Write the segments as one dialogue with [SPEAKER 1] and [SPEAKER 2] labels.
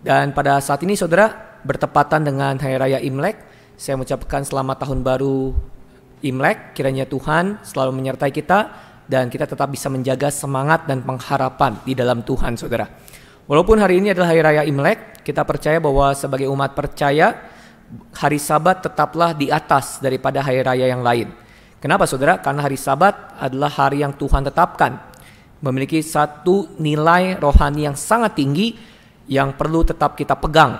[SPEAKER 1] Dan pada saat ini saudara bertepatan dengan Hari Raya Imlek, saya mengucapkan selamat tahun baru Imlek. Kiranya Tuhan selalu menyertai kita dan kita tetap bisa menjaga semangat dan pengharapan di dalam Tuhan saudara. Walaupun hari ini adalah Hari Raya Imlek, kita percaya bahwa sebagai umat percaya, hari sabat tetaplah di atas daripada hari raya yang lain. Kenapa saudara? Karena hari sabat adalah hari yang Tuhan tetapkan. Memiliki satu nilai rohani yang sangat tinggi yang perlu tetap kita pegang.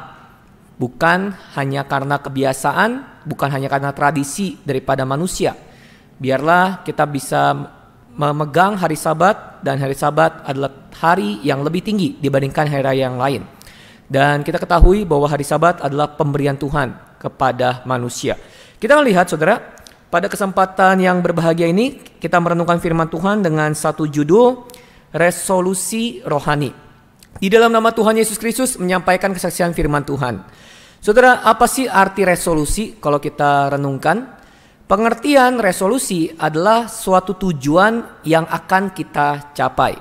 [SPEAKER 1] Bukan hanya karena kebiasaan, bukan hanya karena tradisi daripada manusia. Biarlah kita bisa memegang hari Sabat dan hari Sabat adalah hari yang lebih tinggi dibandingkan hari raya yang lain. Dan kita ketahui bahwa hari Sabat adalah pemberian Tuhan kepada manusia. Kita melihat Saudara, pada kesempatan yang berbahagia ini kita merenungkan firman Tuhan dengan satu judul resolusi rohani. Di dalam nama Tuhan Yesus Kristus menyampaikan kesaksian firman Tuhan. Saudara, apa sih arti resolusi kalau kita renungkan? Pengertian resolusi adalah suatu tujuan yang akan kita capai.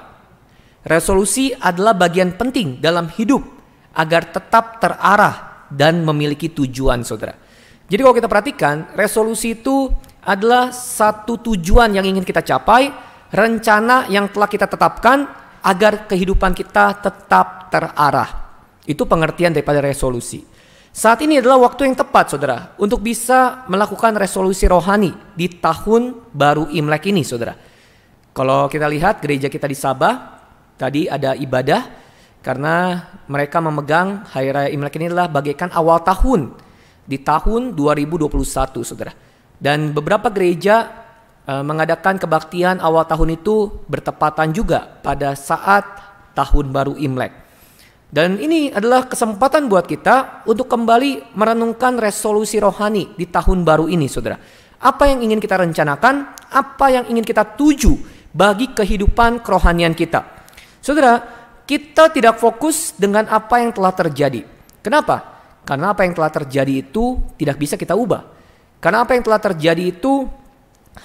[SPEAKER 1] Resolusi adalah bagian penting dalam hidup agar tetap terarah dan memiliki tujuan, saudara. Jadi kalau kita perhatikan, resolusi itu adalah satu tujuan yang ingin kita capai, rencana yang telah kita tetapkan, agar kehidupan kita tetap terarah. Itu pengertian daripada resolusi. Saat ini adalah waktu yang tepat saudara untuk bisa melakukan resolusi rohani di tahun baru Imlek ini saudara. Kalau kita lihat gereja kita di Sabah tadi ada ibadah karena mereka memegang hari raya Imlek ini adalah bagaikan awal tahun di tahun 2021 saudara. Dan beberapa gereja Eh, mengadakan kebaktian awal tahun itu bertepatan juga pada saat tahun baru Imlek. Dan ini adalah kesempatan buat kita untuk kembali merenungkan resolusi rohani di tahun baru ini, saudara. Apa yang ingin kita rencanakan, apa yang ingin kita tuju bagi kehidupan kerohanian kita. Saudara, kita tidak fokus dengan apa yang telah terjadi. Kenapa? Karena apa yang telah terjadi itu tidak bisa kita ubah. Karena apa yang telah terjadi itu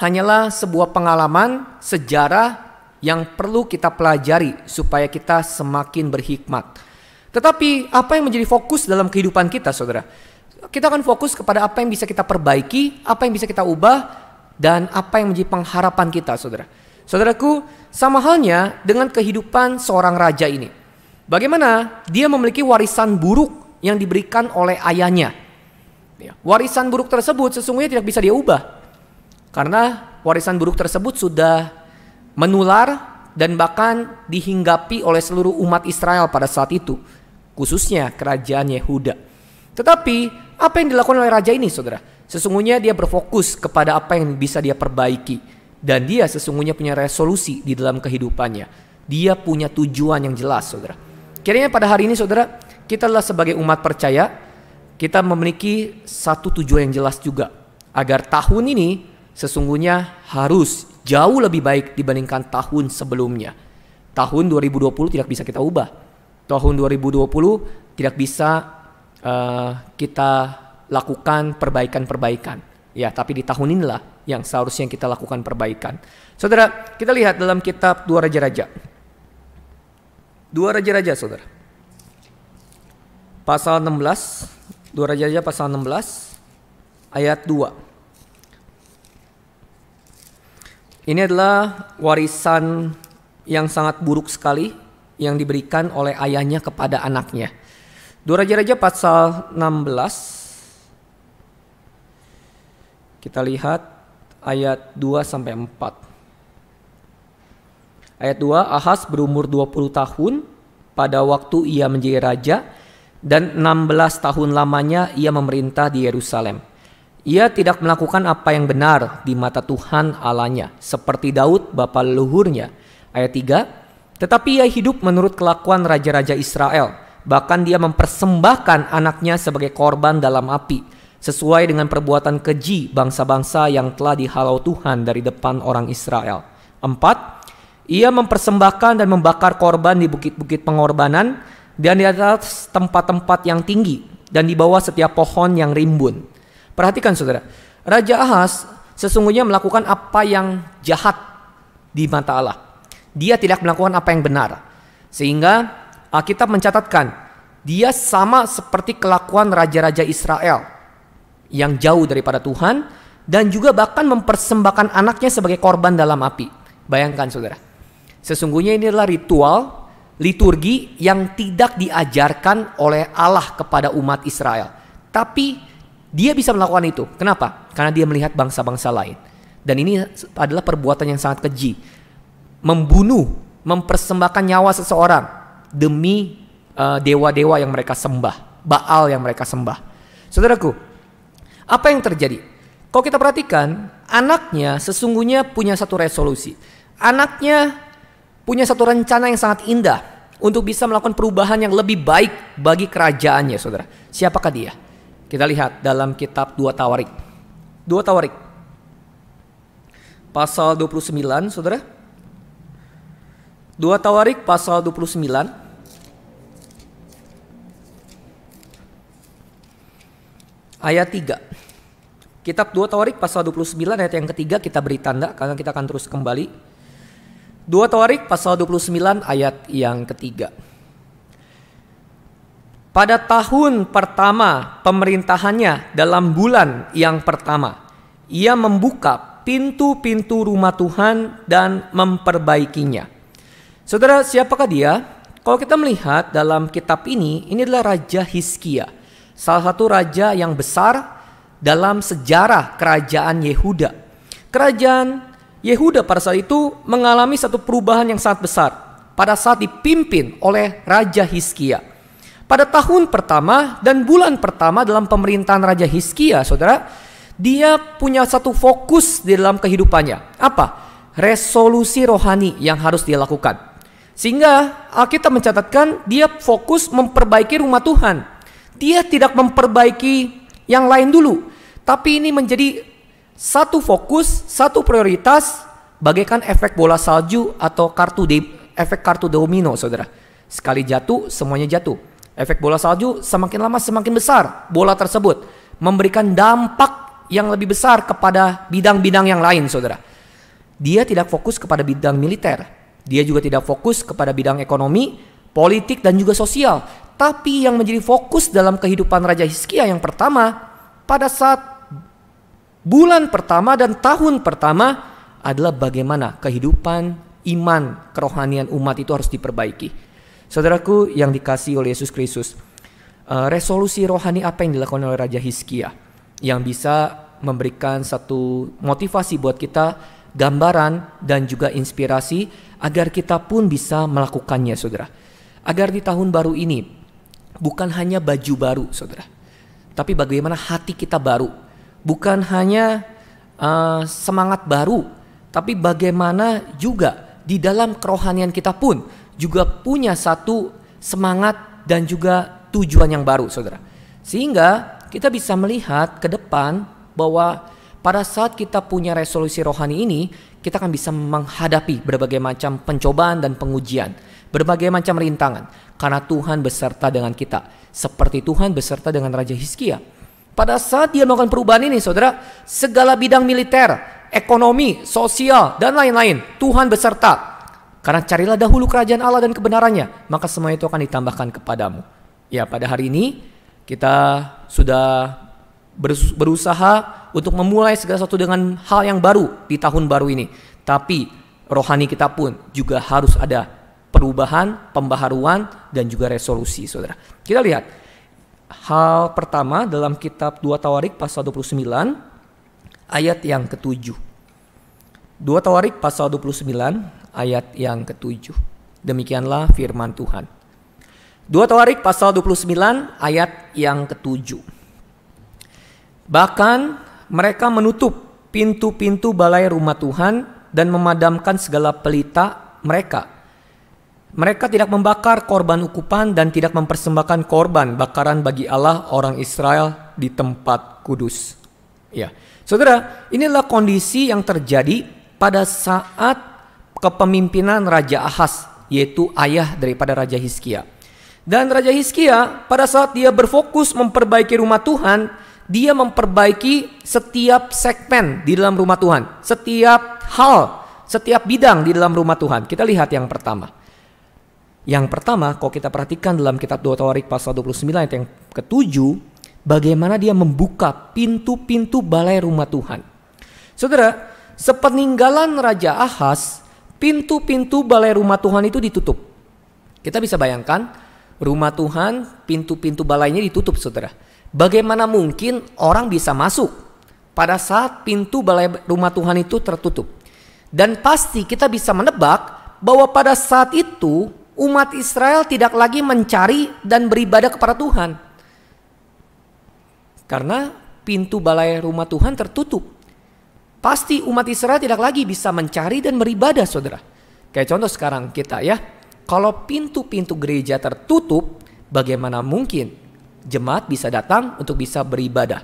[SPEAKER 1] hanyalah sebuah pengalaman sejarah yang perlu kita pelajari supaya kita semakin berhikmat. Tetapi apa yang menjadi fokus dalam kehidupan kita saudara? Kita akan fokus kepada apa yang bisa kita perbaiki, apa yang bisa kita ubah, dan apa yang menjadi pengharapan kita saudara. Saudaraku, sama halnya dengan kehidupan seorang raja ini. Bagaimana dia memiliki warisan buruk yang diberikan oleh ayahnya. Ya, warisan buruk tersebut sesungguhnya tidak bisa dia ubah. Karena warisan buruk tersebut sudah menular dan bahkan dihinggapi oleh seluruh umat Israel pada saat itu, khususnya kerajaan Yehuda. Tetapi apa yang dilakukan oleh raja ini, saudara? Sesungguhnya dia berfokus kepada apa yang bisa dia perbaiki dan dia sesungguhnya punya resolusi di dalam kehidupannya. Dia punya tujuan yang jelas, saudara. Kiranya pada hari ini, saudara, kita adalah sebagai umat percaya, kita memiliki satu tujuan yang jelas juga agar tahun ini sesungguhnya harus jauh lebih baik dibandingkan tahun sebelumnya. Tahun 2020 tidak bisa kita ubah. Tahun 2020 tidak bisa uh, kita lakukan perbaikan-perbaikan. Ya, tapi di tahun inilah yang seharusnya kita lakukan perbaikan. Saudara, kita lihat dalam kitab Dua Raja-Raja. Dua Raja-Raja, Saudara. Pasal 16, Dua Raja-Raja pasal 16 ayat 2. Ini adalah warisan yang sangat buruk sekali yang diberikan oleh ayahnya kepada anaknya. Dua Raja-Raja pasal 16. Kita lihat ayat 2 sampai 4. Ayat 2, Ahas berumur 20 tahun pada waktu ia menjadi raja dan 16 tahun lamanya ia memerintah di Yerusalem. Ia tidak melakukan apa yang benar di mata Tuhan Allahnya, seperti Daud bapa leluhurnya. Ayat 3, tetapi ia hidup menurut kelakuan raja-raja Israel, bahkan dia mempersembahkan anaknya sebagai korban dalam api, sesuai dengan perbuatan keji bangsa-bangsa yang telah dihalau Tuhan dari depan orang Israel. 4. Ia mempersembahkan dan membakar korban di bukit-bukit pengorbanan dan di atas tempat-tempat yang tinggi dan di bawah setiap pohon yang rimbun. Perhatikan saudara, Raja Ahas sesungguhnya melakukan apa yang jahat di mata Allah. Dia tidak melakukan apa yang benar. Sehingga Alkitab mencatatkan, dia sama seperti kelakuan raja-raja Israel yang jauh daripada Tuhan dan juga bahkan mempersembahkan anaknya sebagai korban dalam api. Bayangkan saudara. Sesungguhnya ini adalah ritual liturgi yang tidak diajarkan oleh Allah kepada umat Israel. Tapi dia bisa melakukan itu. Kenapa? Karena dia melihat bangsa-bangsa lain. Dan ini adalah perbuatan yang sangat keji. Membunuh, mempersembahkan nyawa seseorang demi eh, dewa-dewa uh, yang mereka sembah, Baal yang mereka sembah. Saudaraku, apa yang terjadi? Kalau kita perhatikan, anaknya sesungguhnya punya satu resolusi. Anaknya punya satu rencana yang sangat indah untuk bisa melakukan perubahan yang lebih baik bagi kerajaannya, saudara. Siapakah dia? Kita lihat dalam kitab 2 Tawarik. 2 Tawarik. Pasal 29, Saudara. 2 Tawarik pasal 29. Ayat 3. Kitab 2 Tawarik pasal 29 ayat yang ketiga kita beri tanda karena kita akan terus kembali. 2 Tawarik pasal 29 ayat yang ketiga pada tahun pertama pemerintahannya dalam bulan yang pertama, ia membuka pintu-pintu rumah Tuhan dan memperbaikinya. Saudara, siapakah dia? Kalau kita melihat dalam kitab ini, ini adalah Raja Hiskia, salah satu raja yang besar dalam sejarah kerajaan Yehuda. Kerajaan Yehuda pada saat itu mengalami satu perubahan yang sangat besar pada saat dipimpin oleh Raja Hiskia. Pada tahun pertama dan bulan pertama dalam pemerintahan Raja Hiskia, saudara, dia punya satu fokus di dalam kehidupannya. Apa? Resolusi rohani yang harus dia lakukan. Sehingga kita mencatatkan dia fokus memperbaiki rumah Tuhan. Dia tidak memperbaiki yang lain dulu. Tapi ini menjadi satu fokus, satu prioritas bagaikan efek bola salju atau kartu de efek kartu domino, saudara. Sekali jatuh, semuanya jatuh. Efek bola salju semakin lama semakin besar bola tersebut memberikan dampak yang lebih besar kepada bidang-bidang yang lain saudara. Dia tidak fokus kepada bidang militer, dia juga tidak fokus kepada bidang ekonomi, politik dan juga sosial. Tapi yang menjadi fokus dalam kehidupan Raja Hizkia yang pertama pada saat bulan pertama dan tahun pertama adalah bagaimana kehidupan iman kerohanian umat itu harus diperbaiki. Saudaraku yang dikasih oleh Yesus Kristus, eh, resolusi rohani apa yang dilakukan oleh Raja Hizkia yang bisa memberikan satu motivasi buat kita, gambaran dan juga inspirasi agar kita pun bisa melakukannya, Saudara. Agar di tahun baru ini bukan hanya baju baru, Saudara, tapi bagaimana hati kita baru. Bukan hanya uh, semangat baru, tapi bagaimana juga di dalam kerohanian kita pun juga punya satu semangat dan juga tujuan yang baru, saudara. Sehingga kita bisa melihat ke depan bahwa pada saat kita punya resolusi rohani ini, kita akan bisa menghadapi berbagai macam pencobaan dan pengujian, berbagai macam rintangan, karena Tuhan beserta dengan kita, seperti Tuhan beserta dengan Raja Hizkia. Pada saat dia melakukan perubahan ini, saudara, segala bidang militer, ekonomi, sosial, dan lain-lain, Tuhan beserta karena carilah dahulu kerajaan Allah dan kebenarannya, maka semua itu akan ditambahkan kepadamu. Ya, pada hari ini kita sudah berusaha untuk memulai segala sesuatu dengan hal yang baru di tahun baru ini. Tapi rohani kita pun juga harus ada perubahan, pembaharuan, dan juga resolusi, saudara. Kita lihat, hal pertama dalam kitab 2 Tawarik pasal 29, ayat yang ketujuh. 2 Tawarik pasal 29, ayat yang ketujuh. Demikianlah firman Tuhan. Dua Tawarik pasal 29 ayat yang ketujuh. Bahkan mereka menutup pintu-pintu balai rumah Tuhan dan memadamkan segala pelita mereka. Mereka tidak membakar korban ukupan dan tidak mempersembahkan korban bakaran bagi Allah orang Israel di tempat kudus. Ya. Saudara, inilah kondisi yang terjadi pada saat kepemimpinan Raja Ahas yaitu ayah daripada Raja Hiskia Dan Raja Hiskia pada saat dia berfokus memperbaiki rumah Tuhan, dia memperbaiki setiap segmen di dalam rumah Tuhan, setiap hal, setiap bidang di dalam rumah Tuhan. Kita lihat yang pertama. Yang pertama, kalau kita perhatikan dalam kitab 2 Tawarik pasal 29 yang ketujuh, bagaimana dia membuka pintu-pintu balai rumah Tuhan. Saudara, sepeninggalan Raja Ahas, pintu-pintu balai rumah Tuhan itu ditutup. Kita bisa bayangkan rumah Tuhan, pintu-pintu balainya ditutup, saudara. Bagaimana mungkin orang bisa masuk pada saat pintu balai rumah Tuhan itu tertutup? Dan pasti kita bisa menebak bahwa pada saat itu umat Israel tidak lagi mencari dan beribadah kepada Tuhan. Karena pintu balai rumah Tuhan tertutup pasti umat Israel tidak lagi bisa mencari dan beribadah saudara. Kayak contoh sekarang kita ya, kalau pintu-pintu gereja tertutup, bagaimana mungkin jemaat bisa datang untuk bisa beribadah?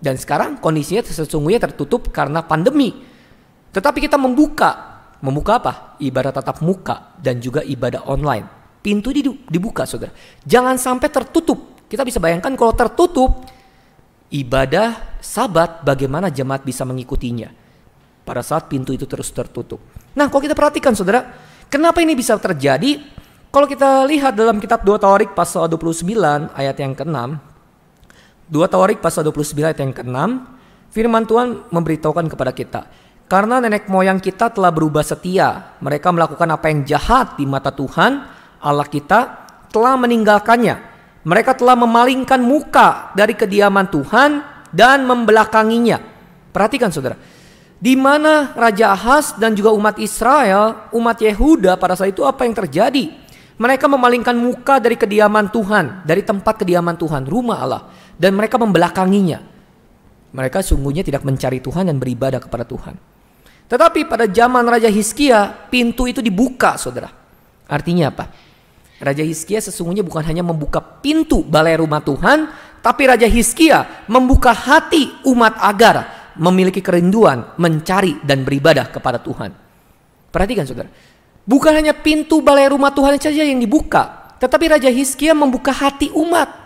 [SPEAKER 1] Dan sekarang kondisinya sesungguhnya tertutup karena pandemi. Tetapi kita membuka, membuka apa? Ibadah tatap muka dan juga ibadah online. Pintu dibuka saudara. Jangan sampai tertutup. Kita bisa bayangkan kalau tertutup, ibadah sabat bagaimana jemaat bisa mengikutinya pada saat pintu itu terus tertutup. Nah, kalau kita perhatikan Saudara, kenapa ini bisa terjadi? Kalau kita lihat dalam kitab 2 Tawarik pasal 29 ayat yang ke-6, 2 Tawarik pasal 29 ayat yang ke-6, firman Tuhan memberitahukan kepada kita, karena nenek moyang kita telah berubah setia, mereka melakukan apa yang jahat di mata Tuhan, Allah kita telah meninggalkannya. Mereka telah memalingkan muka dari kediaman Tuhan dan membelakanginya. Perhatikan saudara, di mana Raja Ahas dan juga umat Israel, umat Yehuda pada saat itu apa yang terjadi? Mereka memalingkan muka dari kediaman Tuhan, dari tempat kediaman Tuhan, rumah Allah. Dan mereka membelakanginya. Mereka sungguhnya tidak mencari Tuhan dan beribadah kepada Tuhan. Tetapi pada zaman Raja Hiskia, pintu itu dibuka saudara. Artinya apa? Raja Hiskia sesungguhnya bukan hanya membuka pintu balai rumah Tuhan, tapi Raja Hiskia membuka hati umat agar memiliki kerinduan mencari dan beribadah kepada Tuhan. Perhatikan saudara, bukan hanya pintu balai rumah Tuhan saja yang dibuka, tetapi Raja Hiskia membuka hati umat.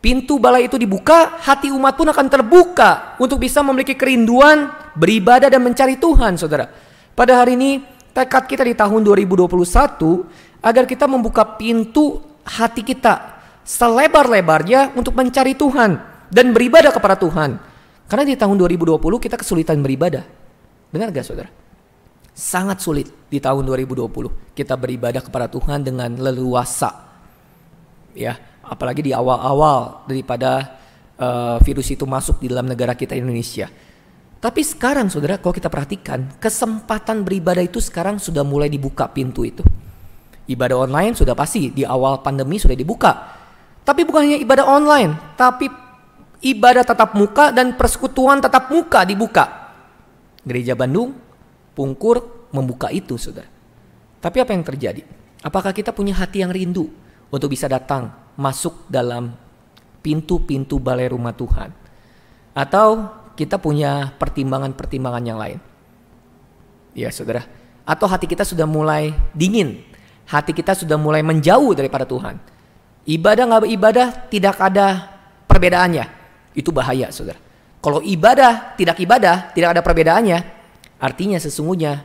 [SPEAKER 1] Pintu balai itu dibuka, hati umat pun akan terbuka untuk bisa memiliki kerinduan beribadah dan mencari Tuhan, saudara. Pada hari ini, tekad kita di tahun 2021 agar kita membuka pintu hati kita selebar-lebarnya untuk mencari Tuhan dan beribadah kepada Tuhan. Karena di tahun 2020 kita kesulitan beribadah. Benar gak saudara? Sangat sulit di tahun 2020 kita beribadah kepada Tuhan dengan leluasa. Ya, apalagi di awal-awal daripada uh, virus itu masuk di dalam negara kita Indonesia. Tapi sekarang saudara kalau kita perhatikan kesempatan beribadah itu sekarang sudah mulai dibuka pintu itu. Ibadah online sudah pasti di awal pandemi sudah dibuka. Tapi bukan hanya ibadah online, tapi ibadah tatap muka dan persekutuan tatap muka dibuka. Gereja Bandung, Pungkur membuka itu, saudara. Tapi apa yang terjadi? Apakah kita punya hati yang rindu untuk bisa datang masuk dalam pintu-pintu balai rumah Tuhan? Atau kita punya pertimbangan-pertimbangan yang lain? Ya, saudara. Atau hati kita sudah mulai dingin, hati kita sudah mulai menjauh daripada Tuhan Ibadah nggak ibadah tidak ada perbedaannya. Itu bahaya, saudara. Kalau ibadah tidak ibadah, tidak ada perbedaannya, artinya sesungguhnya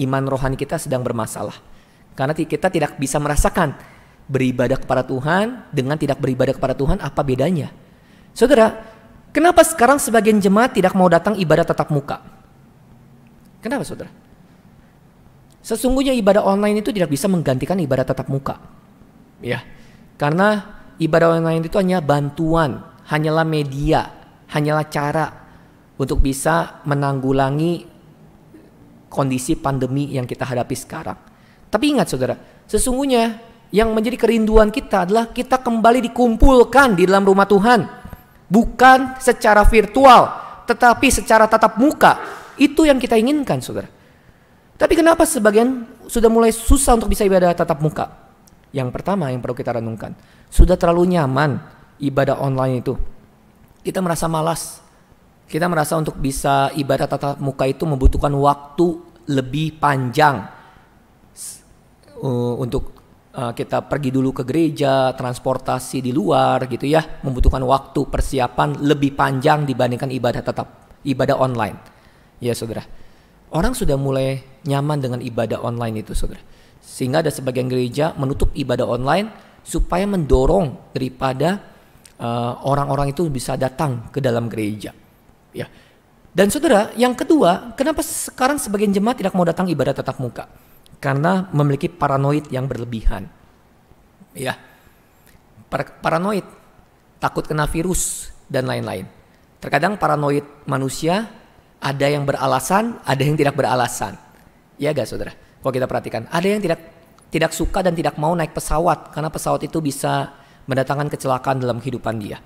[SPEAKER 1] iman rohani kita sedang bermasalah. Karena kita tidak bisa merasakan beribadah kepada Tuhan dengan tidak beribadah kepada Tuhan apa bedanya. Saudara, kenapa sekarang sebagian jemaat tidak mau datang ibadah tatap muka? Kenapa saudara? Sesungguhnya ibadah online itu tidak bisa menggantikan ibadah tatap muka. Ya, karena ibadah online itu hanya bantuan, hanyalah media, hanyalah cara untuk bisa menanggulangi kondisi pandemi yang kita hadapi sekarang. Tapi ingat saudara, sesungguhnya yang menjadi kerinduan kita adalah kita kembali dikumpulkan di dalam rumah Tuhan. Bukan secara virtual, tetapi secara tatap muka. Itu yang kita inginkan saudara. Tapi kenapa sebagian sudah mulai susah untuk bisa ibadah tatap muka? Yang pertama yang perlu kita renungkan, sudah terlalu nyaman ibadah online itu. Kita merasa malas. Kita merasa untuk bisa ibadah tatap muka itu membutuhkan waktu lebih panjang uh, untuk uh, kita pergi dulu ke gereja, transportasi di luar gitu ya, membutuhkan waktu persiapan lebih panjang dibandingkan ibadah tetap ibadah online. Ya, Saudara. Orang sudah mulai nyaman dengan ibadah online itu, Saudara sehingga ada sebagian gereja menutup ibadah online supaya mendorong daripada eh, orang-orang uh, itu bisa datang ke dalam gereja. Ya. Dan saudara, yang kedua, kenapa sekarang sebagian jemaat tidak mau datang ibadah tatap muka? Karena memiliki paranoid yang berlebihan. Ya. Par paranoid, takut kena virus dan lain-lain. Terkadang paranoid manusia ada yang beralasan, ada yang tidak beralasan. Ya gak saudara? Kalau kita perhatikan, ada yang tidak tidak suka dan tidak mau naik pesawat karena pesawat itu bisa mendatangkan kecelakaan dalam kehidupan dia.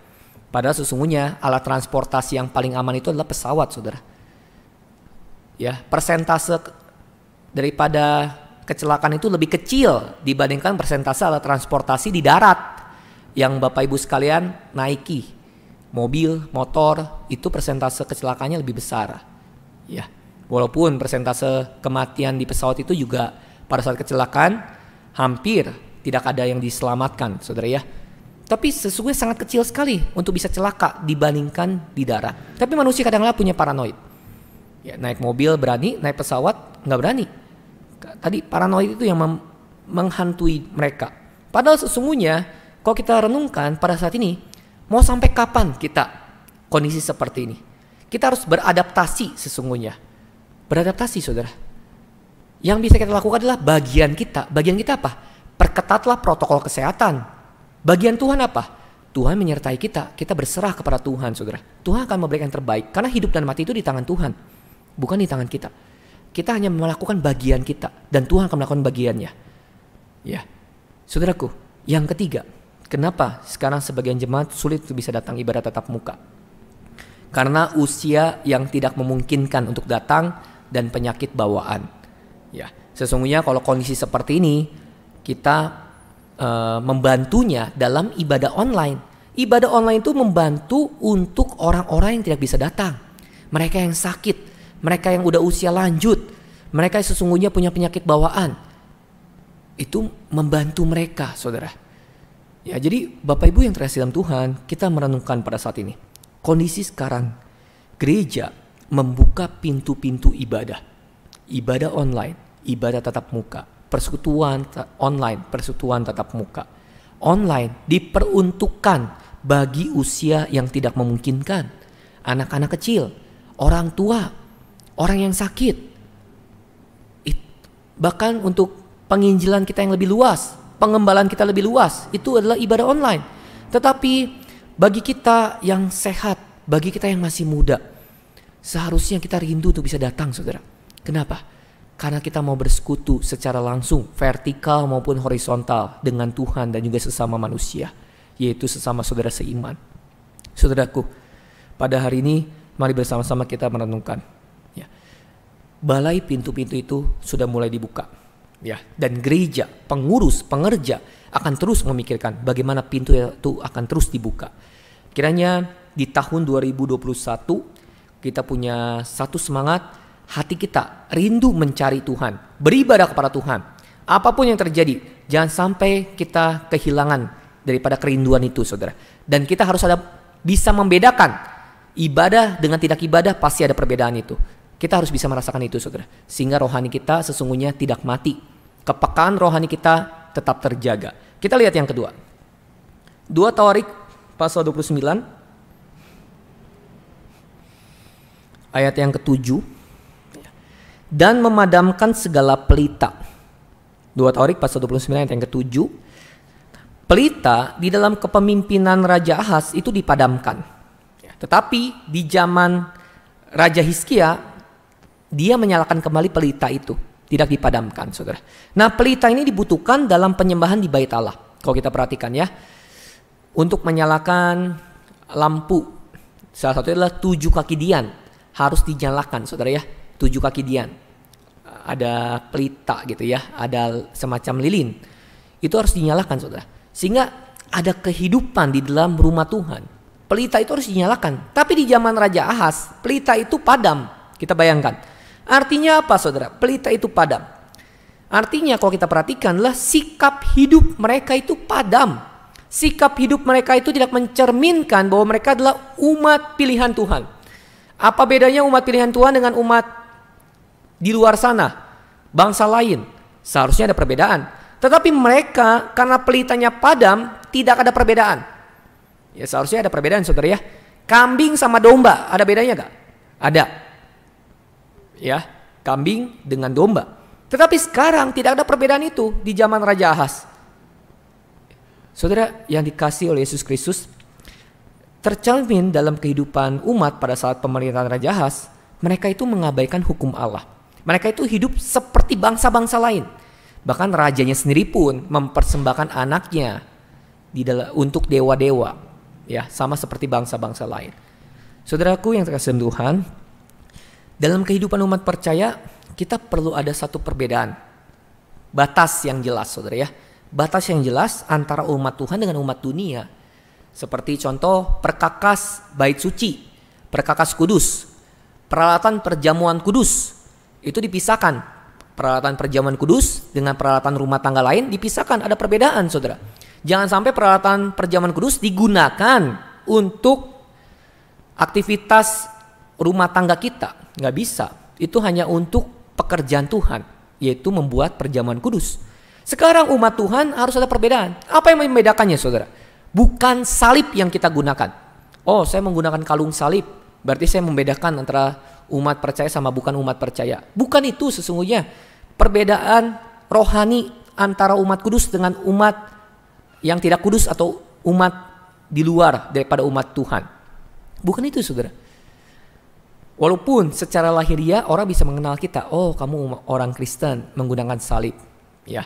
[SPEAKER 1] Padahal sesungguhnya alat transportasi yang paling aman itu adalah pesawat, saudara. Ya, persentase daripada kecelakaan itu lebih kecil dibandingkan persentase alat transportasi di darat yang Bapak Ibu sekalian naiki. Mobil, motor itu persentase kecelakaannya lebih besar. Ya. Walaupun persentase kematian di pesawat itu juga pada saat kecelakaan hampir tidak ada yang diselamatkan, saudara ya. Tapi sesungguhnya sangat kecil sekali untuk bisa celaka dibandingkan di darat. Tapi manusia kadang-kadang punya paranoid. Ya, naik mobil berani, naik pesawat nggak berani. Tadi paranoid itu yang menghantui mereka. Padahal sesungguhnya kalau kita renungkan pada saat ini, mau sampai kapan kita kondisi seperti ini? Kita harus beradaptasi sesungguhnya beradaptasi saudara. Yang bisa kita lakukan adalah bagian kita. Bagian kita apa? Perketatlah protokol kesehatan. Bagian Tuhan apa? Tuhan menyertai kita, kita berserah kepada Tuhan saudara. Tuhan akan memberikan yang terbaik. Karena hidup dan mati itu di tangan Tuhan. Bukan di tangan kita. Kita hanya melakukan bagian kita. Dan Tuhan akan melakukan bagiannya. Ya. Saudaraku, yang ketiga. Kenapa sekarang sebagian jemaat sulit bisa datang ibadah tatap muka? Karena usia yang tidak memungkinkan untuk datang dan penyakit bawaan. Ya, sesungguhnya kalau kondisi seperti ini kita e, membantunya dalam ibadah online. Ibadah online itu membantu untuk orang-orang yang tidak bisa datang, mereka yang sakit, mereka yang udah usia lanjut, mereka yang sesungguhnya punya penyakit bawaan. Itu membantu mereka, saudara. Ya, jadi Bapak Ibu yang terkasih dalam Tuhan, kita merenungkan pada saat ini. Kondisi sekarang, gereja membuka pintu-pintu ibadah. Ibadah online, ibadah tatap muka, persekutuan online, persekutuan tatap muka. Online diperuntukkan bagi usia yang tidak memungkinkan, anak-anak kecil, orang tua, orang yang sakit. It, bahkan untuk penginjilan kita yang lebih luas, pengembalaan kita lebih luas, itu adalah ibadah online. Tetapi bagi kita yang sehat, bagi kita yang masih muda, Seharusnya kita rindu untuk bisa datang, saudara. Kenapa? Karena kita mau bersekutu secara langsung, vertikal maupun horizontal, dengan Tuhan dan juga sesama manusia, yaitu sesama saudara seiman. Saudaraku, pada hari ini, mari bersama-sama kita merenungkan. Ya. Balai pintu-pintu itu sudah mulai dibuka. Ya, dan gereja, pengurus, pengerja akan terus memikirkan bagaimana pintu itu akan terus dibuka. Kiranya di tahun 2021 kita punya satu semangat, hati kita rindu mencari Tuhan, beribadah kepada Tuhan. Apapun yang terjadi, jangan sampai kita kehilangan daripada kerinduan itu, saudara. Dan kita harus ada bisa membedakan ibadah dengan tidak ibadah pasti ada perbedaan itu. Kita harus bisa merasakan itu, saudara. Sehingga rohani kita sesungguhnya tidak mati. Kepekaan rohani kita tetap terjaga. Kita lihat yang kedua. dua Tawarik pasal 29 ayat yang ketujuh dan memadamkan segala pelita. Dua Taurik pasal 29 ayat yang ketujuh. Pelita di dalam kepemimpinan Raja Ahas itu dipadamkan. Tetapi di zaman Raja Hiskia dia menyalakan kembali pelita itu, tidak dipadamkan, Saudara. Nah, pelita ini dibutuhkan dalam penyembahan di Bait Allah. Kalau kita perhatikan ya, untuk menyalakan lampu salah satunya adalah tujuh kaki dian harus dinyalakan, saudara ya. Tujuh kaki dian. Ada pelita gitu ya, ada semacam lilin. Itu harus dinyalakan, saudara. Sehingga ada kehidupan di dalam rumah Tuhan. Pelita itu harus dinyalakan. Tapi di zaman Raja Ahas, pelita itu padam. Kita bayangkan. Artinya apa saudara? Pelita itu padam. Artinya kalau kita perhatikanlah sikap hidup mereka itu padam. Sikap hidup mereka itu tidak mencerminkan bahwa mereka adalah umat pilihan Tuhan. Apa bedanya umat pilihan Tuhan dengan umat di luar sana, bangsa lain? Seharusnya ada perbedaan. Tetapi mereka karena pelitanya padam, tidak ada perbedaan. Ya seharusnya ada perbedaan saudara ya. Kambing sama domba, ada bedanya gak? Ada. Ya, kambing dengan domba. Tetapi sekarang tidak ada perbedaan itu di zaman Raja Ahas. Saudara yang dikasih oleh Yesus Kristus, tercermin dalam kehidupan umat pada saat pemerintahan Raja Has, mereka itu mengabaikan hukum Allah. Mereka itu hidup seperti bangsa-bangsa lain. Bahkan rajanya sendiri pun mempersembahkan anaknya di dalam, untuk dewa-dewa. Ya, sama seperti bangsa-bangsa lain. Saudaraku yang terkasih Tuhan, dalam kehidupan umat percaya, kita perlu ada satu perbedaan. Batas yang jelas, saudara ya. Batas yang jelas antara umat Tuhan dengan umat dunia seperti contoh perkakas bait suci, perkakas kudus, peralatan perjamuan kudus itu dipisahkan. Peralatan perjamuan kudus dengan peralatan rumah tangga lain dipisahkan, ada perbedaan, Saudara. Jangan sampai peralatan perjamuan kudus digunakan untuk aktivitas rumah tangga kita. Nggak bisa. Itu hanya untuk pekerjaan Tuhan, yaitu membuat perjamuan kudus. Sekarang umat Tuhan harus ada perbedaan. Apa yang membedakannya, saudara? bukan salib yang kita gunakan. Oh, saya menggunakan kalung salib, berarti saya membedakan antara umat percaya sama bukan umat percaya. Bukan itu sesungguhnya perbedaan rohani antara umat kudus dengan umat yang tidak kudus atau umat di luar daripada umat Tuhan. Bukan itu, saudara. Walaupun secara lahiriah orang bisa mengenal kita, oh kamu orang Kristen menggunakan salib, ya.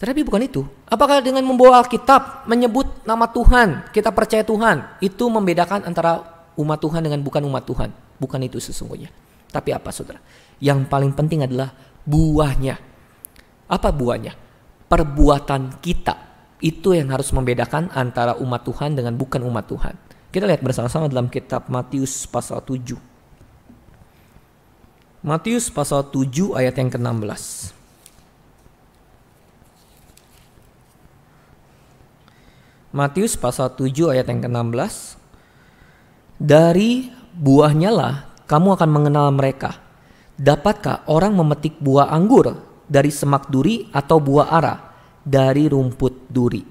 [SPEAKER 1] Tetapi bukan itu. Apakah dengan membawa Alkitab, menyebut nama Tuhan, kita percaya Tuhan, itu membedakan antara umat Tuhan dengan bukan umat Tuhan. Bukan itu sesungguhnya. Tapi apa saudara? Yang paling penting adalah buahnya. Apa buahnya? Perbuatan kita. Itu yang harus membedakan antara umat Tuhan dengan bukan umat Tuhan. Kita lihat bersama-sama dalam kitab Matius pasal 7. Matius pasal 7 ayat yang ke-16. Matius pasal 7 ayat yang ke-16. Dari buahnya lah kamu akan mengenal mereka. Dapatkah orang memetik buah anggur dari semak duri atau buah ara dari rumput duri?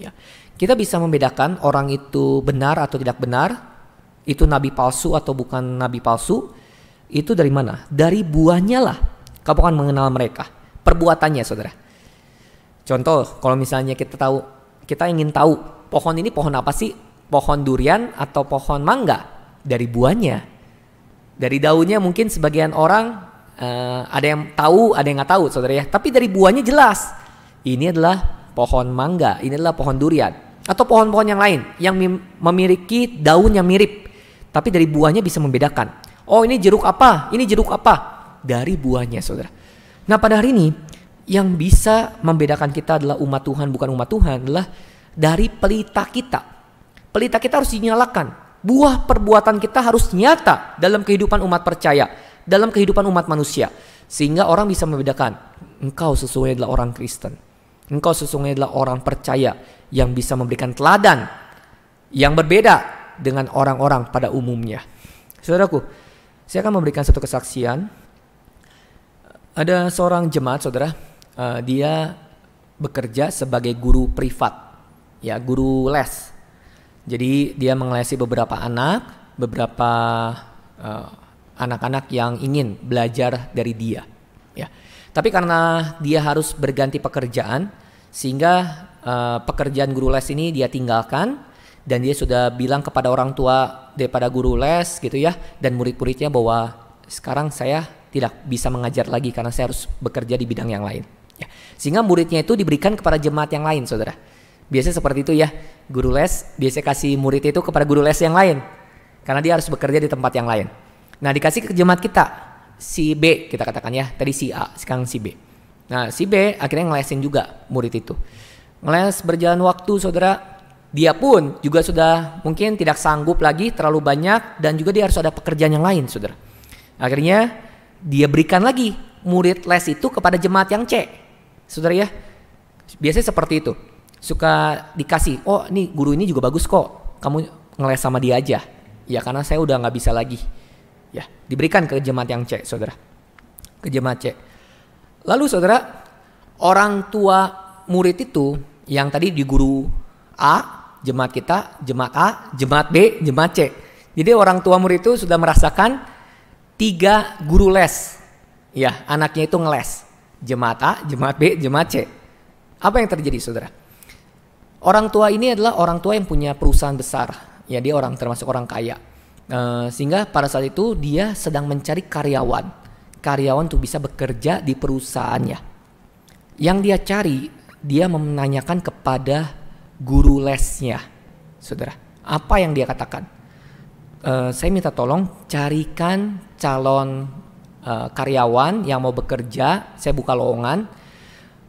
[SPEAKER 1] Ya. Kita bisa membedakan orang itu benar atau tidak benar, itu nabi palsu atau bukan nabi palsu, itu dari mana? Dari buahnya lah kamu akan mengenal mereka. Perbuatannya saudara. Contoh, kalau misalnya kita tahu kita ingin tahu pohon ini pohon apa sih? Pohon durian atau pohon mangga? Dari buahnya, dari daunnya mungkin sebagian orang uh, ada yang tahu, ada yang nggak tahu, saudara ya. Tapi dari buahnya jelas, ini adalah pohon mangga, ini adalah pohon durian atau pohon-pohon yang lain yang memiliki daun yang mirip, tapi dari buahnya bisa membedakan. Oh ini jeruk apa? Ini jeruk apa? Dari buahnya, saudara. Nah pada hari ini yang bisa membedakan kita adalah umat Tuhan bukan umat Tuhan adalah dari pelita kita. Pelita kita harus dinyalakan. Buah perbuatan kita harus nyata dalam kehidupan umat percaya, dalam kehidupan umat manusia. Sehingga orang bisa membedakan, engkau sesungguhnya adalah orang Kristen. Engkau sesungguhnya adalah orang percaya yang bisa memberikan teladan yang berbeda dengan orang-orang pada umumnya. Saudaraku, saya akan memberikan satu kesaksian. Ada seorang jemaat, saudara, uh, dia bekerja sebagai guru privat, ya guru les. Jadi dia mengelesi beberapa anak, beberapa anak eh, anak-anak yang ingin belajar dari dia, ya. Tapi karena dia harus berganti pekerjaan, sehingga uh, pekerjaan guru les ini dia tinggalkan dan dia sudah bilang kepada orang tua daripada guru les gitu ya dan murid-muridnya bahwa sekarang saya tidak bisa mengajar lagi karena saya harus bekerja di bidang yang lain. Ya, sehingga muridnya itu diberikan kepada jemaat yang lain, saudara. Biasanya seperti itu ya, guru les biasanya kasih murid itu kepada guru les yang lain. Karena dia harus bekerja di tempat yang lain. Nah dikasih ke jemaat kita, si B kita katakan ya, tadi si A, sekarang si B. Nah si B akhirnya ngelesin juga murid itu. Ngeles berjalan waktu saudara, dia pun juga sudah mungkin tidak sanggup lagi terlalu banyak dan juga dia harus ada pekerjaan yang lain saudara. Akhirnya dia berikan lagi murid les itu kepada jemaat yang C Saudara ya, biasanya seperti itu. Suka dikasih, oh nih guru ini juga bagus kok, kamu ngeles sama dia aja. Ya karena saya udah nggak bisa lagi. Ya, diberikan ke jemaat yang cek saudara. Ke jemaat cek Lalu saudara, orang tua murid itu yang tadi di guru A, jemaat kita, jemaat A, jemaat B, jemaat C. Jadi orang tua murid itu sudah merasakan tiga guru les. Ya, anaknya itu ngeles jemaat A, jemaat B, jemaat C. Apa yang terjadi saudara? Orang tua ini adalah orang tua yang punya perusahaan besar, ya dia orang termasuk orang kaya. E, sehingga pada saat itu dia sedang mencari karyawan, karyawan untuk bisa bekerja di perusahaannya. Yang dia cari, dia menanyakan kepada guru lesnya, saudara. Apa yang dia katakan? E, saya minta tolong carikan calon Eh, karyawan yang mau bekerja, saya buka lowongan.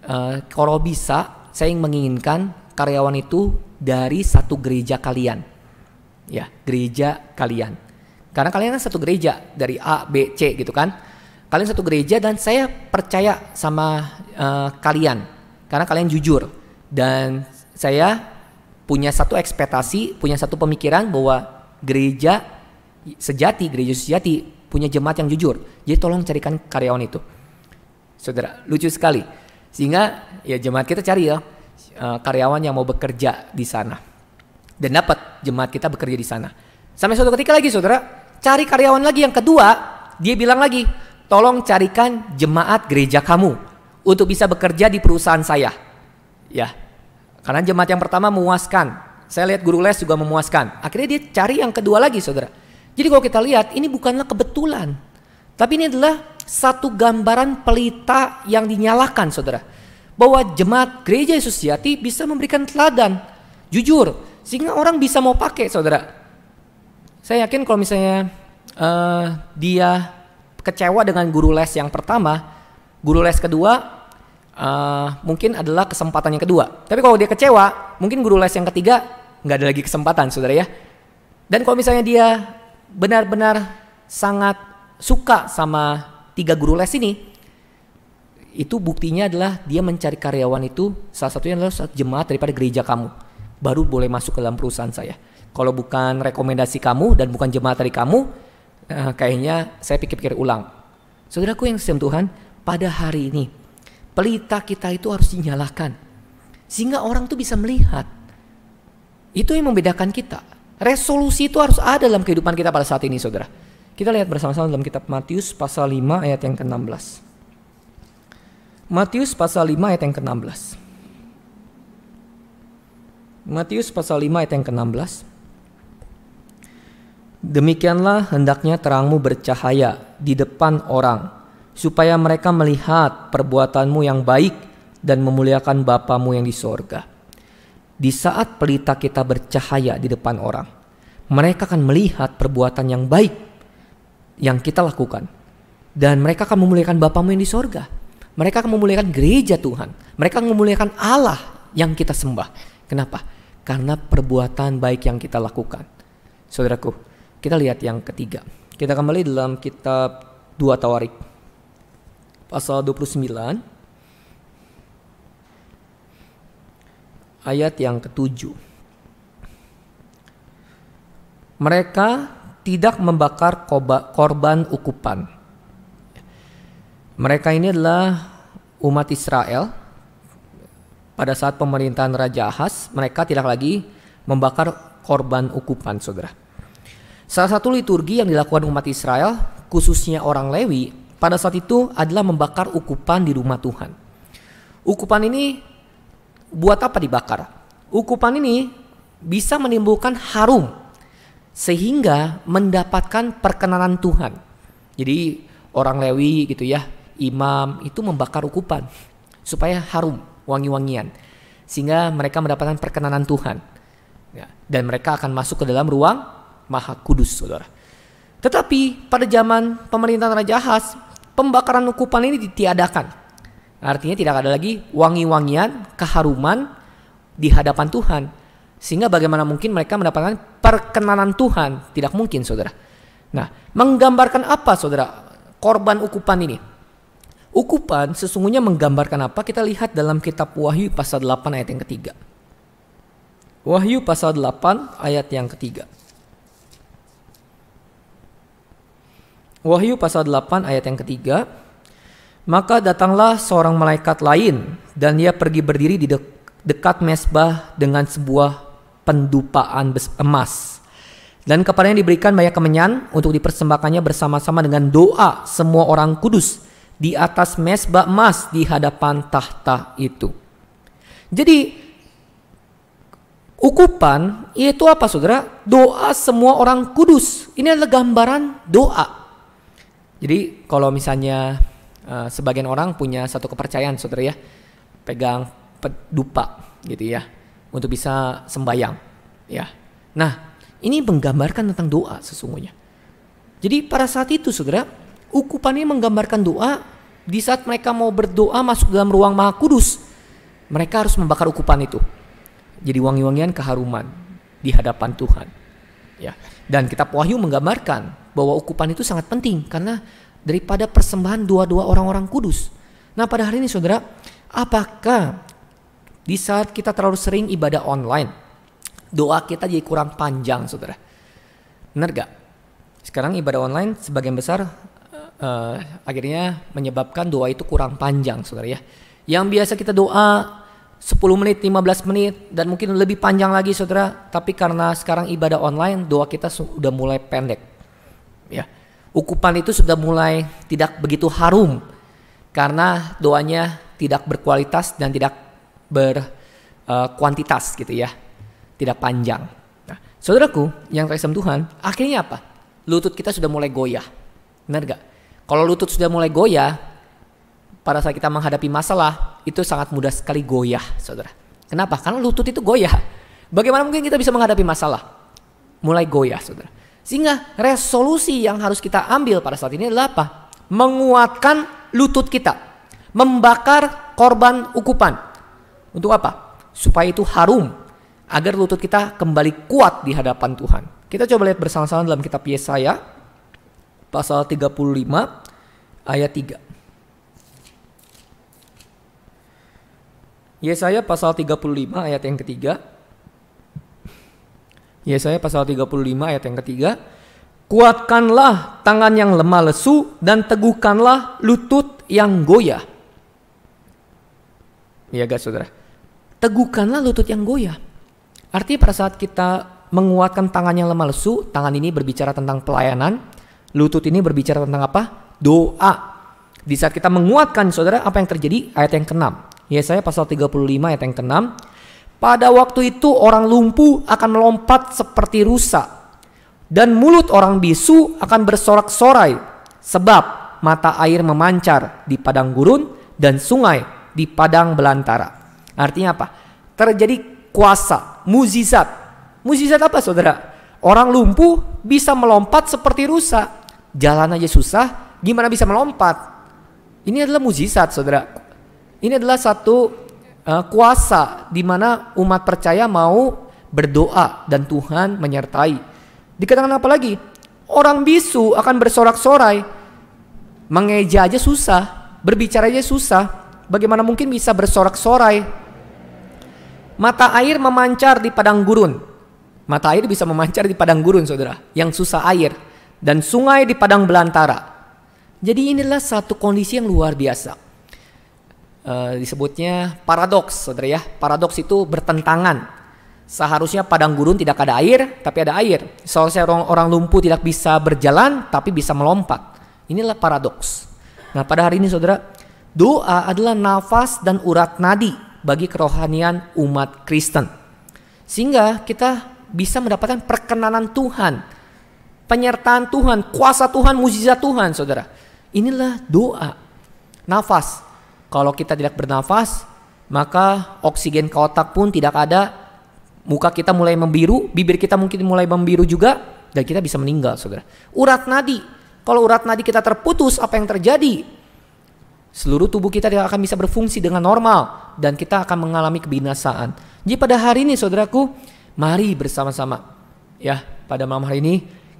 [SPEAKER 1] Uh, kalau bisa, saya ingin menginginkan karyawan itu dari satu gereja kalian. Ya, gereja kalian. Karena kalian kan satu gereja dari A, B, C gitu kan. Kalian satu gereja dan saya percaya sama uh, kalian karena kalian jujur dan saya punya satu ekspektasi, punya satu pemikiran bahwa gereja sejati, gereja sejati punya jemaat yang jujur. Jadi tolong carikan karyawan itu. Saudara, lucu sekali. Sehingga ya jemaat kita cari ya uh, karyawan yang mau bekerja di sana. Dan dapat jemaat kita bekerja di sana. Sampai suatu ketika lagi saudara, cari karyawan lagi yang kedua, dia bilang lagi, tolong carikan jemaat gereja kamu untuk bisa bekerja di perusahaan saya. Ya, karena jemaat yang pertama memuaskan. Saya lihat guru les juga memuaskan. Akhirnya dia cari yang kedua lagi saudara. Jadi kalau kita lihat ini bukanlah kebetulan. Tapi ini adalah satu gambaran pelita yang dinyalakan saudara. Bahwa jemaat gereja Yesus Sejati bisa memberikan teladan. Jujur. Sehingga orang bisa mau pakai saudara. Saya yakin kalau misalnya uh, dia kecewa dengan guru les yang pertama. Guru les kedua uh, mungkin adalah kesempatan yang kedua. Tapi kalau dia kecewa mungkin guru les yang ketiga nggak ada lagi kesempatan saudara ya. Dan kalau misalnya dia benar-benar sangat suka sama tiga guru les ini, itu buktinya adalah dia mencari karyawan itu salah satunya adalah jemaat daripada gereja kamu baru boleh masuk ke dalam perusahaan saya. Kalau bukan rekomendasi kamu dan bukan jemaat dari kamu, eh, kayaknya saya pikir-pikir ulang. Saudaraku yang sesuai Tuhan, pada hari ini pelita kita itu harus dinyalakan sehingga orang tuh bisa melihat. Itu yang membedakan kita. Resolusi itu harus ada dalam kehidupan kita pada saat ini saudara. Kita lihat bersama-sama dalam kitab Matius pasal 5 ayat yang ke-16. Matius pasal 5 ayat yang ke-16. Matius pasal 5 ayat yang ke-16. Demikianlah hendaknya terangmu bercahaya di depan orang, supaya mereka melihat perbuatanmu yang baik dan memuliakan Bapamu yang di sorga di saat pelita kita bercahaya di depan orang, mereka akan melihat perbuatan yang baik yang kita lakukan. Dan mereka akan memuliakan Bapamu yang di sorga. Mereka akan memuliakan gereja Tuhan. Mereka akan memuliakan Allah yang kita sembah. Kenapa? Karena perbuatan baik yang kita lakukan. Saudaraku, kita lihat yang ketiga. Kita kembali dalam kitab 2 Tawarik. Pasal 29 ayat yang ketujuh. Mereka tidak membakar korban ukupan. Mereka ini adalah umat Israel. Pada saat pemerintahan Raja Ahas, mereka tidak lagi membakar korban ukupan, saudara. Salah satu liturgi yang dilakukan umat Israel, khususnya orang Lewi, pada saat itu adalah membakar ukupan di rumah Tuhan. Ukupan ini buat apa dibakar? Ukupan ini bisa menimbulkan harum sehingga mendapatkan perkenanan Tuhan. Jadi orang Lewi gitu ya, imam itu membakar ukupan supaya harum, wangi-wangian. Sehingga mereka mendapatkan perkenanan Tuhan. Ya, dan mereka akan masuk ke dalam ruang maha kudus, saudara. Tetapi pada zaman pemerintahan Raja Ahas, pembakaran ukupan ini ditiadakan Artinya tidak ada lagi wangi-wangian, keharuman di hadapan Tuhan. Sehingga bagaimana mungkin mereka mendapatkan perkenanan Tuhan? Tidak mungkin, Saudara. Nah, menggambarkan apa, Saudara? Korban ukupan ini. Ukupan sesungguhnya menggambarkan apa? Kita lihat dalam kitab Wahyu pasal 8 ayat yang ketiga. Wahyu pasal 8 ayat yang ketiga. Wahyu pasal 8 ayat yang ketiga maka datanglah seorang malaikat lain dan ia pergi berdiri di dekat mesbah dengan sebuah pendupaan emas. Dan kepadanya diberikan banyak kemenyan untuk dipersembahkannya bersama-sama dengan doa semua orang kudus di atas mesbah emas di hadapan tahta itu. Jadi ukupan itu apa saudara? Doa semua orang kudus. Ini adalah gambaran doa. Jadi kalau misalnya Eh, sebagian orang punya satu kepercayaan saudara ya pegang dupa gitu ya untuk bisa sembayang ya nah ini menggambarkan tentang doa sesungguhnya jadi pada saat itu saudara ini menggambarkan doa di saat mereka mau berdoa masuk dalam ruang maha kudus mereka harus membakar ukupan itu jadi wangi-wangian keharuman di hadapan Tuhan ya dan kitab wahyu menggambarkan bahwa ukupan itu sangat penting karena daripada persembahan dua-dua orang-orang kudus. Nah pada hari ini saudara, apakah di saat kita terlalu sering ibadah online, doa kita jadi kurang panjang saudara? Benar gak? Sekarang ibadah online sebagian besar uh, akhirnya menyebabkan doa itu kurang panjang saudara ya. Yang biasa kita doa 10 menit, 15 menit dan mungkin lebih panjang lagi saudara. Tapi karena sekarang ibadah online doa kita sudah mulai pendek. Ya. Ukupan itu sudah mulai tidak begitu harum karena doanya tidak berkualitas dan tidak berkuantitas eh, uh, gitu ya. Tidak panjang. Nah, saudaraku yang kasih Tuhan, akhirnya apa? Lutut kita sudah mulai goyah. Benar gak? Kalau lutut sudah mulai goyah, pada saat kita menghadapi masalah, itu sangat mudah sekali goyah, saudara. Kenapa? Karena lutut itu goyah. Bagaimana mungkin kita bisa menghadapi masalah? Mulai goyah, saudara. Sehingga resolusi yang harus kita ambil pada saat ini adalah apa? Menguatkan lutut kita. Membakar korban ukupan. Untuk apa? Supaya itu harum. Agar lutut kita kembali kuat di hadapan Tuhan. Kita coba lihat bersama-sama dalam kitab Yesaya. Pasal 35 ayat 3. Yesaya pasal 35 ayat yang ketiga. Yesaya pasal 35 ayat yang ketiga. Kuatkanlah tangan yang lemah lesu dan teguhkanlah lutut yang goyah. Iya guys saudara. Teguhkanlah lutut yang goyah. Artinya pada saat kita menguatkan tangan yang lemah lesu, tangan ini berbicara tentang pelayanan, lutut ini berbicara tentang apa? Doa. Di saat kita menguatkan saudara, apa yang terjadi? Ayat yang keenam. 6 Yesaya pasal 35 ayat yang keenam. Pada waktu itu orang lumpuh akan melompat seperti rusa dan mulut orang bisu akan bersorak-sorai sebab mata air memancar di padang gurun dan sungai di padang belantara. Artinya apa? Terjadi kuasa, muzizat. Muzizat apa saudara? Orang lumpuh bisa melompat seperti rusa. Jalan aja susah, gimana bisa melompat? Ini adalah muzizat saudara. Ini adalah satu uh, kuasa di mana umat percaya mau berdoa dan Tuhan menyertai. Dikatakan apa lagi? Orang bisu akan bersorak-sorai, mengeja aja susah, berbicara aja susah. Bagaimana mungkin bisa bersorak-sorai? Mata air memancar di padang gurun. Mata air bisa memancar di padang gurun, saudara, yang susah air dan sungai di padang belantara. Jadi inilah satu kondisi yang luar biasa. Eh, disebutnya paradoks, saudara ya. Paradoks itu bertentangan. Seharusnya padang gurun tidak ada air, tapi ada air. Seharusnya orang, orang lumpuh tidak bisa berjalan, tapi bisa melompat. Inilah paradoks. Nah pada hari ini saudara, doa adalah nafas dan urat nadi bagi kerohanian umat Kristen. Sehingga kita bisa mendapatkan perkenanan Tuhan, penyertaan Tuhan, kuasa Tuhan, mujizat Tuhan, saudara. Inilah doa, nafas, kalau kita tidak bernafas, maka oksigen ke otak pun tidak ada. Muka kita mulai membiru, bibir kita mungkin mulai membiru juga, dan kita bisa meninggal, saudara. Urat nadi, kalau urat nadi kita terputus, apa yang terjadi? Seluruh tubuh kita tidak akan bisa berfungsi dengan normal, dan kita akan mengalami kebinasaan. Jadi pada hari ini, saudaraku, mari bersama-sama, ya, pada malam hari ini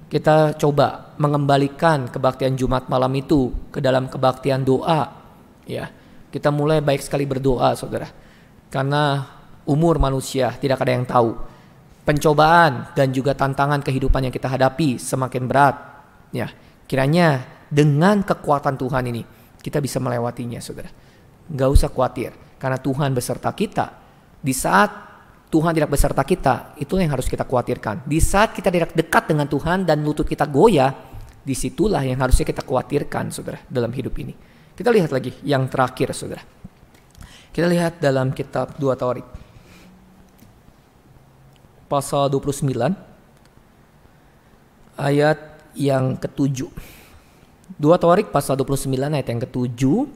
[SPEAKER 1] kita coba mengembalikan kebaktian Jumat malam itu ke dalam kebaktian doa, ya kita mulai baik sekali berdoa, saudara. Karena umur manusia tidak ada yang tahu. Pencobaan dan juga tantangan kehidupan yang kita hadapi semakin berat. Ya, kiranya dengan kekuatan Tuhan ini kita bisa melewatinya, saudara. Gak usah khawatir, karena Tuhan beserta kita. Di saat Tuhan tidak beserta kita, itu yang harus kita khawatirkan. Di saat kita tidak dekat dengan Tuhan dan lutut kita goyah, disitulah yang harusnya kita khawatirkan, saudara, dalam hidup ini. Kita lihat lagi yang terakhir saudara. Kita lihat dalam kitab 2 Taurik. Pasal 29 ayat yang ketujuh. 2 Taurik pasal 29 ayat yang ketujuh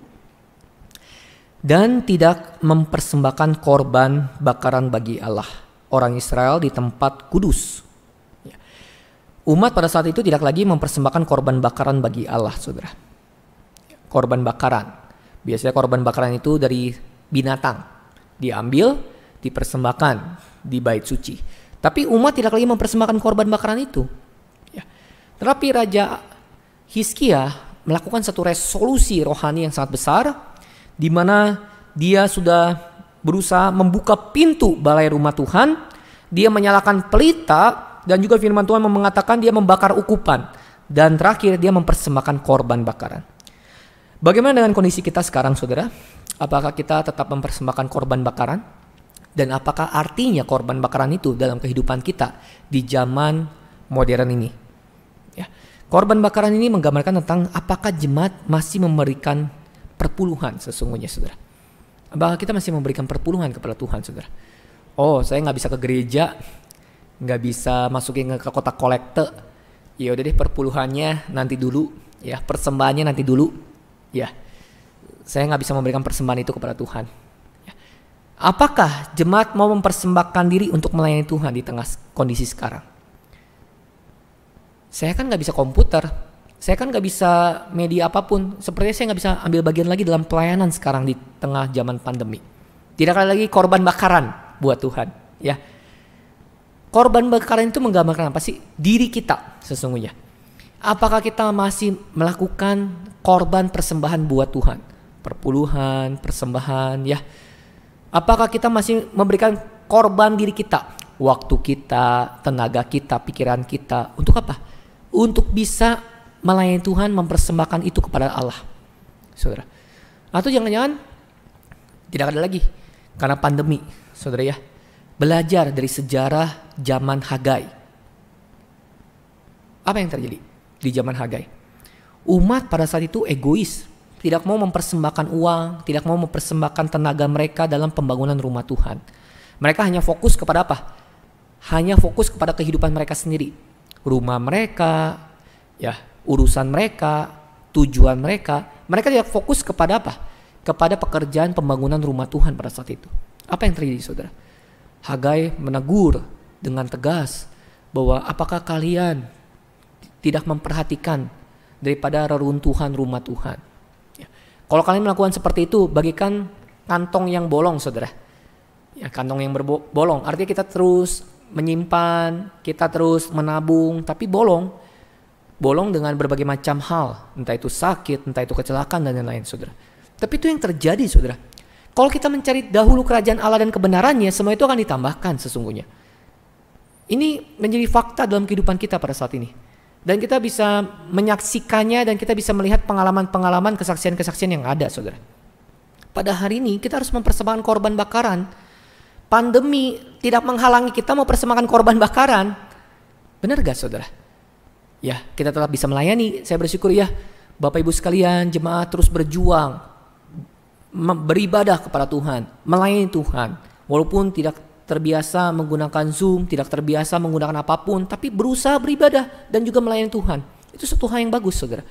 [SPEAKER 1] dan tidak mempersembahkan korban bakaran bagi Allah orang Israel di tempat kudus ya. Umat pada saat itu tidak lagi mempersembahkan korban bakaran bagi Allah, saudara korban bakaran. Biasanya korban bakaran itu dari binatang. Diambil, dipersembahkan di bait suci. Tapi umat tidak lagi mempersembahkan korban bakaran itu. Ya. Tetapi Raja Hiskia melakukan satu resolusi rohani yang sangat besar di mana dia sudah berusaha membuka pintu balai rumah Tuhan, dia menyalakan pelita dan juga firman Tuhan mengatakan dia membakar ukupan dan terakhir dia mempersembahkan korban bakaran. Bagaimana dengan kondisi kita sekarang, saudara? Apakah kita tetap mempersembahkan korban bakaran? Dan apakah artinya korban bakaran itu dalam kehidupan kita di zaman modern ini? Ya. Korban bakaran ini menggambarkan tentang apakah jemaat masih memberikan perpuluhan sesungguhnya, saudara. Apakah kita masih memberikan perpuluhan kepada Tuhan, saudara? Oh, saya nggak bisa ke gereja, nggak bisa masukin ke kota kolekte. Ya udah deh perpuluhannya nanti dulu, ya persembahannya nanti dulu ya saya nggak bisa memberikan persembahan itu kepada Tuhan. Ya. Apakah jemaat mau mempersembahkan diri untuk melayani Tuhan di tengah kondisi sekarang? Saya kan nggak bisa komputer, saya kan nggak bisa media apapun. Sepertinya saya nggak bisa ambil bagian lagi dalam pelayanan sekarang di tengah zaman pandemi. Tidak ada lagi korban bakaran buat Tuhan, ya. Korban bakaran itu menggambarkan apa sih? Diri kita sesungguhnya. Apakah kita masih melakukan korban persembahan buat Tuhan. Perpuluhan, persembahan ya. Apakah kita masih memberikan korban diri kita? Waktu kita, tenaga kita, pikiran kita. Untuk apa? Untuk bisa melayani Tuhan, mempersembahkan itu kepada Allah. Saudara. Atau jangan-jangan tidak ada lagi karena pandemi, Saudara ya. Belajar dari sejarah zaman Hagai. Apa yang terjadi di zaman Hagai? Umat pada saat itu egois, tidak mau mempersembahkan uang, tidak mau mempersembahkan tenaga mereka dalam pembangunan rumah Tuhan. Mereka hanya fokus kepada apa? Hanya fokus kepada kehidupan mereka sendiri. Rumah mereka, ya, urusan mereka, tujuan mereka. Mereka tidak fokus kepada apa? Kepada pekerjaan pembangunan rumah Tuhan pada saat itu. Apa yang terjadi, Saudara? Hagai menegur dengan tegas bahwa apakah kalian tidak memperhatikan daripada reruntuhan rumah Tuhan. Ya. Kalau kalian melakukan seperti itu, bagikan kantong yang bolong, saudara. Ya, kantong yang berbolong. Artinya kita terus menyimpan, kita terus menabung, tapi bolong. Bolong dengan berbagai macam hal, entah itu sakit, entah itu kecelakaan dan lain-lain, saudara. Tapi itu yang terjadi, saudara. Kalau kita mencari dahulu kerajaan Allah dan kebenarannya, semua itu akan ditambahkan sesungguhnya. Ini menjadi fakta dalam kehidupan kita pada saat ini dan kita bisa menyaksikannya dan kita bisa melihat pengalaman-pengalaman kesaksian-kesaksian yang ada saudara. Pada hari ini kita harus mempersembahkan korban bakaran. Pandemi tidak menghalangi kita mau persembahkan korban bakaran. Benar gak saudara? Ya kita tetap bisa melayani. Saya bersyukur ya Bapak Ibu sekalian jemaat terus berjuang. Beribadah kepada Tuhan. Melayani Tuhan. Walaupun tidak terbiasa menggunakan Zoom, tidak terbiasa menggunakan apapun, tapi berusaha beribadah dan juga melayani Tuhan. Itu satu hal yang bagus, saudara.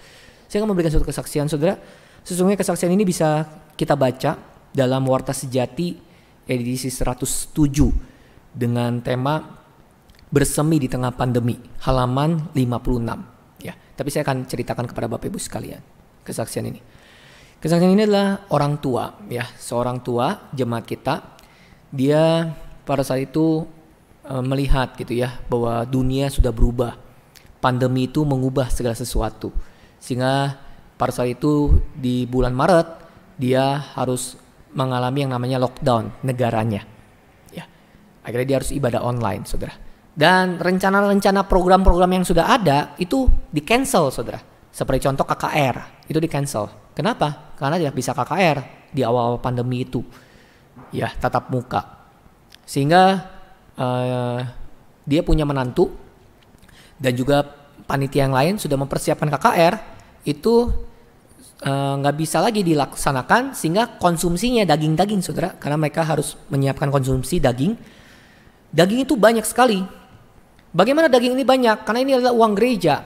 [SPEAKER 1] Saya akan memberikan suatu kesaksian, saudara. Sesungguhnya kesaksian ini bisa kita baca dalam Warta Sejati edisi 107 dengan tema bersemi di tengah pandemi, halaman 56. Ya, tapi saya akan ceritakan kepada Bapak Ibu sekalian kesaksian ini. Kesaksian ini adalah orang tua, ya, seorang tua jemaat kita. Dia pada saat itu e, melihat gitu ya bahwa dunia sudah berubah. Pandemi itu mengubah segala sesuatu. Sehingga pada saat itu di bulan Maret dia harus mengalami yang namanya lockdown negaranya. Ya. Akhirnya dia harus ibadah online, Saudara. Dan rencana-rencana program-program yang sudah ada itu di cancel, Saudara. Seperti contoh KKR, itu di cancel. Kenapa? Karena tidak bisa KKR di awal pandemi itu. Ya, tatap muka sehingga uh, dia punya menantu dan juga panitia yang lain sudah mempersiapkan KKR itu eh, nggak uh, bisa lagi dilaksanakan sehingga konsumsinya daging-daging saudara karena mereka harus menyiapkan konsumsi daging daging itu banyak sekali bagaimana daging ini banyak karena ini adalah uang gereja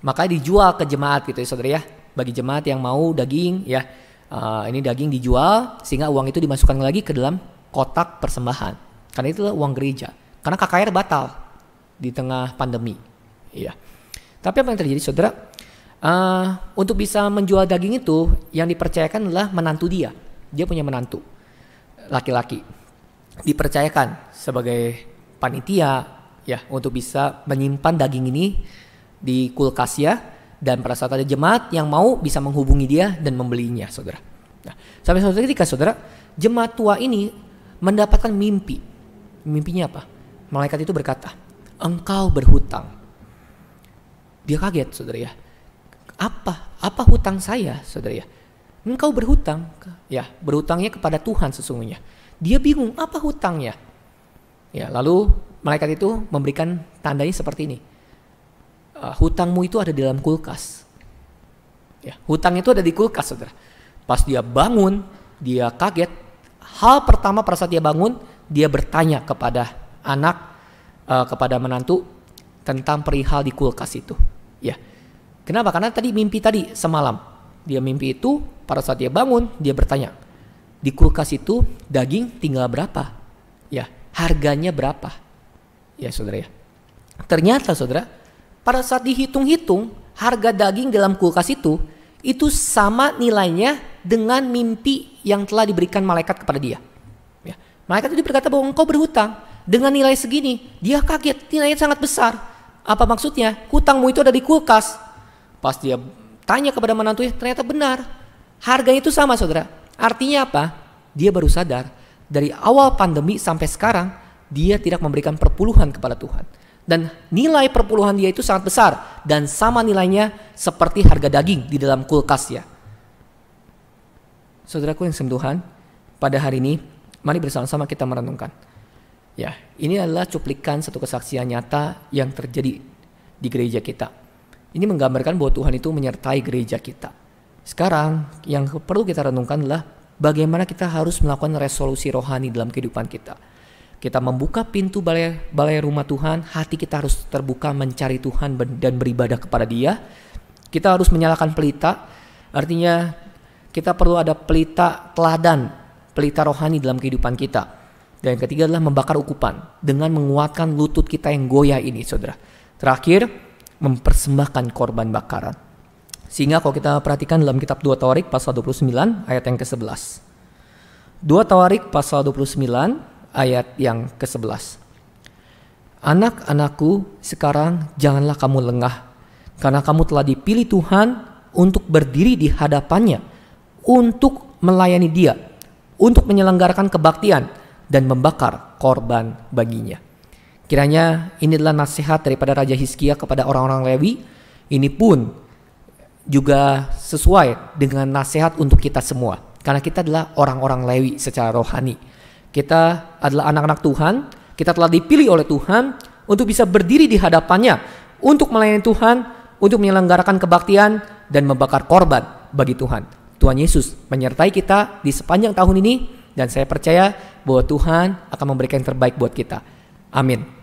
[SPEAKER 1] makanya dijual ke jemaat gitu ya saudara ya bagi jemaat yang mau daging ya uh, ini daging dijual sehingga uang itu dimasukkan lagi ke dalam kotak persembahan karena itu uang gereja. Karena KKR batal di tengah pandemi. Iya. Tapi apa yang terjadi saudara? Uh, untuk bisa menjual daging itu yang dipercayakan adalah menantu dia. Dia punya menantu. Laki-laki. Dipercayakan sebagai panitia ya untuk bisa menyimpan daging ini di kulkas ya dan pada saat ada jemaat yang mau bisa menghubungi dia dan membelinya saudara. Nah, sampai suatu ketika saudara jemaat tua ini mendapatkan mimpi Mimpinya apa? Malaikat itu berkata, engkau berhutang. Dia kaget, saudara ya. Apa? Apa hutang saya, saudara ya? Engkau berhutang. Ya, berhutangnya kepada Tuhan sesungguhnya. Dia bingung, apa hutangnya? Ya, lalu malaikat itu memberikan tandanya seperti ini. Uh, hutangmu itu ada di dalam kulkas. Ya, hutang itu ada di kulkas, saudara. Pas dia bangun, dia kaget. Hal pertama pada saat dia bangun, dia bertanya kepada anak uh, kepada menantu tentang perihal di kulkas itu ya kenapa karena tadi mimpi tadi semalam dia mimpi itu pada saat dia bangun dia bertanya di kulkas itu daging tinggal berapa ya harganya berapa ya saudara ya ternyata saudara pada saat dihitung-hitung harga daging dalam kulkas itu itu sama nilainya dengan mimpi yang telah diberikan malaikat kepada dia. Malaikat itu berkata bahwa engkau berhutang dengan nilai segini. Dia kaget, nilainya sangat besar. Apa maksudnya? Hutangmu itu ada di kulkas. Pas dia tanya kepada menantunya, ternyata benar. Harganya itu sama saudara. Artinya apa? Dia baru sadar dari awal pandemi sampai sekarang dia tidak memberikan perpuluhan kepada Tuhan. Dan nilai perpuluhan dia itu sangat besar dan sama nilainya seperti harga daging di dalam kulkas ya. Saudaraku yang Tuhan, pada hari ini Mari bersama-sama kita merenungkan. Ya, ini adalah cuplikan satu kesaksian nyata yang terjadi di gereja kita. Ini menggambarkan bahwa Tuhan itu menyertai gereja kita. Sekarang yang perlu kita renungkan adalah bagaimana kita harus melakukan resolusi rohani dalam kehidupan kita. Kita membuka pintu balai, balai rumah Tuhan, hati kita harus terbuka mencari Tuhan dan beribadah kepada Dia. Kita harus menyalakan pelita, artinya kita perlu ada pelita teladan pelita rohani dalam kehidupan kita. Dan yang ketiga adalah membakar ukupan dengan menguatkan lutut kita yang goyah ini, saudara. Terakhir, mempersembahkan korban bakaran. Sehingga kalau kita perhatikan dalam kitab 2 Tawarik pasal 29 ayat yang ke-11. 2 Tawarik pasal 29 ayat yang ke-11. Anak-anakku, sekarang janganlah kamu lengah karena kamu telah dipilih Tuhan untuk berdiri di hadapannya untuk melayani dia untuk menyelenggarakan kebaktian dan membakar korban baginya. Kiranya ini adalah nasihat daripada Raja Hizkia kepada orang-orang Lewi. Ini pun juga sesuai dengan nasihat untuk kita semua. Karena kita adalah orang-orang Lewi secara rohani. Kita adalah anak-anak Tuhan, kita telah dipilih oleh Tuhan untuk bisa berdiri di hadapannya, untuk melayani Tuhan, untuk menyelenggarakan kebaktian dan membakar korban bagi Tuhan. Tuhan Yesus menyertai kita di sepanjang tahun ini dan saya percaya bahwa Tuhan akan memberikan yang terbaik buat kita. Amin.